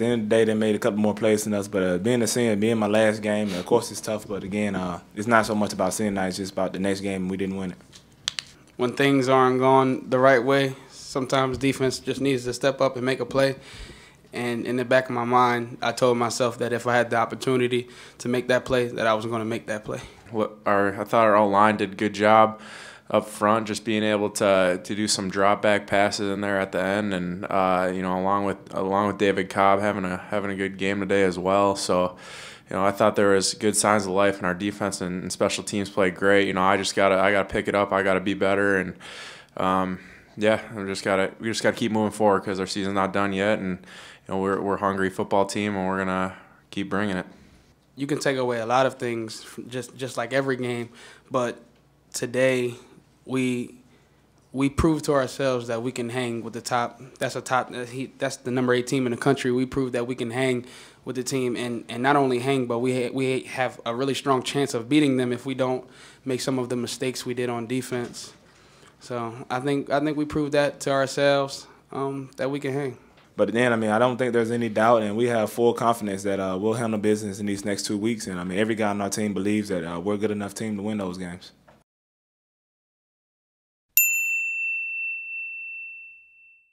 the end of the day, they made a couple more plays than us. But uh, being a senior, being my last game, of course it's tough. But again, uh, it's not so much about senior night; it's just about the next game. We didn't win it. When things aren't going the right way, sometimes defense just needs to step up and make a play. And in the back of my mind, I told myself that if I had the opportunity to make that play, that I was going to make that play. our I thought our O line did a good job up front, just being able to to do some drop back passes in there at the end, and uh, you know, along with along with David Cobb having a having a good game today as well. So, you know, I thought there was good signs of life, in our defense and, and special teams played great. You know, I just gotta I gotta pick it up. I gotta be better, and um, yeah, we just gotta we just gotta keep moving forward because our season's not done yet, and you know, we're we're a hungry football team, and we're gonna keep bringing it. You can take away a lot of things, just just like every game, but today we we proved to ourselves that we can hang with the top. That's a top. He, that's the number eight team in the country. We proved that we can hang with the team, and, and not only hang, but we ha we have a really strong chance of beating them if we don't make some of the mistakes we did on defense. So I think I think we proved that to ourselves um, that we can hang. But then, I mean, I don't think there's any doubt, and we have full confidence that uh, we'll handle business in these next two weeks. And I mean, every guy on our team believes that uh, we're a good enough team to win those games.